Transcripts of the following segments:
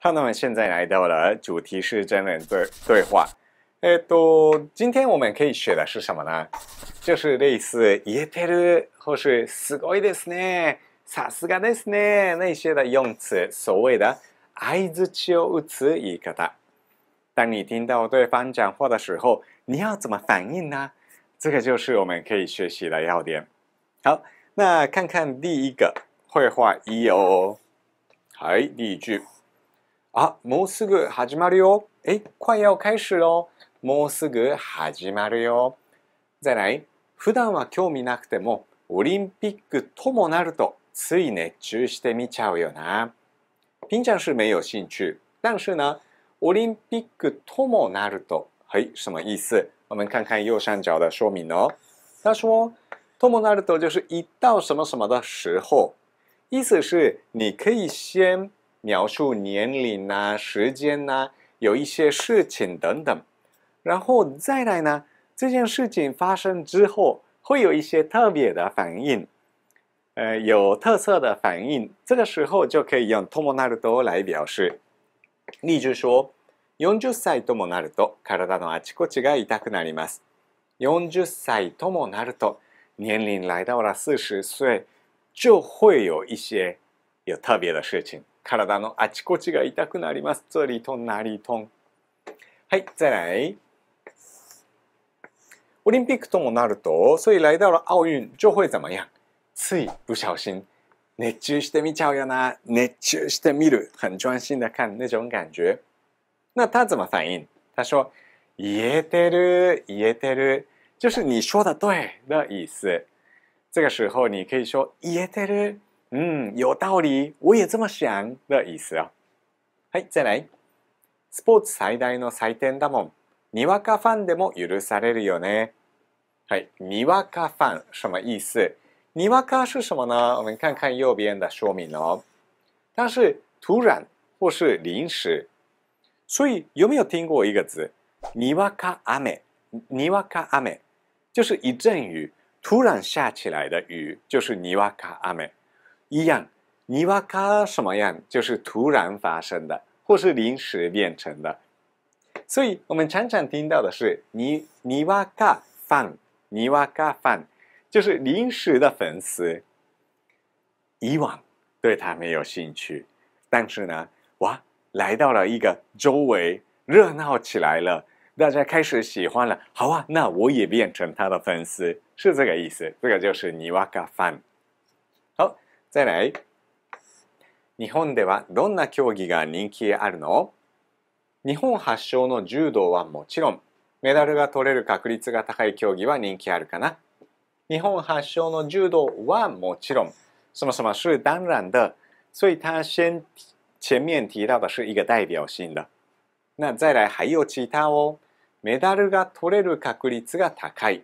好，那么现在来到了主题是真人对对话。哎，都，今天我们可以学的是什么呢？就是类似イエテル、或是すごいですね、さすがですね、那些的用词，所谓的“だ、あいずちを打つ一个的。当你听到对方讲话的时候，你要怎么反应呢？这个就是我们可以学习的要点。好，那看看第一个会话一哦，好，第一句。あ、もうすぐ始まるよ。え、快要開始よ。もうすぐ始まるよ。再来、普段は興味なくても、オリンピックともなると、つい熱中してみちゃうよな。平常是没有兴趣，但是呢，オリンピックともなると，はい、什么意思？我们看看右上角的说明哦。他说，ともなると就是一到什么什么的时候，意思是你可以先描述年龄呐、时间呐，有一些事情等等，然后再来呢，这件事情发生之后会有一些特别的反应，呃，有特色的反应，这个时候就可以用ともなると来表示。例如说，四十歳ともなると、体のあちこちが痛くなります。四十歳ともなると，年龄来到了四十岁，就会有一些。有特事情。体のあちこちが痛くなります。这里痛里痛。はい、再来。オリンピックともなると、所以来到了奥运就会怎么样？つい不小心熱中してみちゃうよな。熱中してみる，很专心的看那种感觉。那他怎么反应？他说：“言えてる，言えてる。”就是你说的对的意思。这个时候你可以说“言えてる”，嗯，有道理，我也这么想的意思啊。はい、再来。スポーツ最大の祭典だもん。にわかファンでも許されるよね。はい、にわかファン什么意思？にわか是什么呢？我们看看右边的说明哦。它是突然或是临时。所以有没有听过一个字？にわか雨，にわか雨，就是一阵雨突然下起来的雨，就是にわか雨。一样，尼瓦卡什么样，就是突然发生的，或是临时变成的。所以，我们常常听到的是“尼尼瓦卡饭，a n 尼瓦卡饭就是临时的粉丝。以往对他没有兴趣，但是呢，哇，来到了一个周围热闹起来了，大家开始喜欢了。好啊，那我也变成他的粉丝，是这个意思。这个就是尼瓦卡 fan。再来。日本ではどんな競技が人気あるの日本発祥の柔道はもちろんメダルが取れる確率が高い競技は人気あるかな日本発祥の柔道はもちろんそもそも是当然的所以他先前面提到的是一个代表性的那再来还有其他哦メダルが取れる確率が高い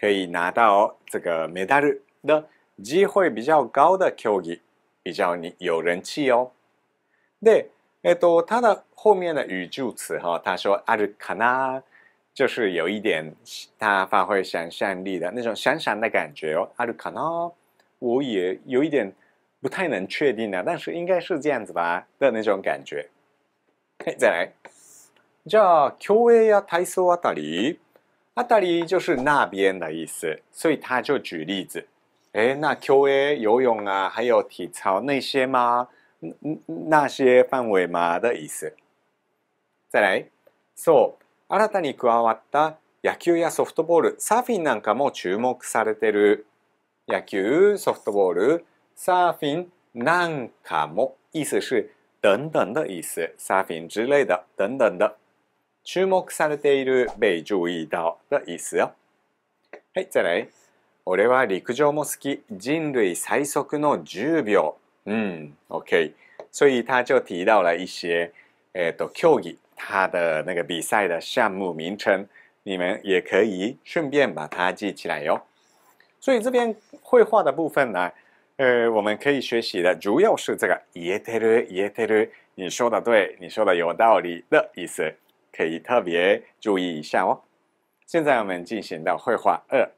可以拿到这个メダル的机会比较高的竞技，比较你有人气哦。对，诶，多他的后面的语助词哈，他说“あるかな”，就是有一点他发挥想象力的那种闪闪的感觉哦，“あるかな”，我也有一点不太能确定的，但是应该是这样子吧的那种感觉。嘿，再来，じゃ、競えや台所あたり、あたり就是那边的意思，所以他就举例子。诶，那 QA 游泳啊，还有体操那些吗？那些范围吗的意思。再来、そう、新たに加わった野球やソフトボール、サーフィンなんかも注目されてる。野球、ソフトボール、サーフィンなんかも、意思是等等的意思。サーフィン之类的、等等的。注目されている、被注意到的意思よ。はい、再来。俺は陸上も好き。人類最速の10秒。うん、o k 所以他就提到了一些，诶，的 Q 技，他的那个比赛的项目名称，你们也可以顺便把它记起来哟。所以这边绘画的部分呢，呃，我们可以学习的主要是这个て特鲁耶特鲁，你说的对，你说的有道理的意思，可以特别注意一下哦。现在我们进行到绘画二。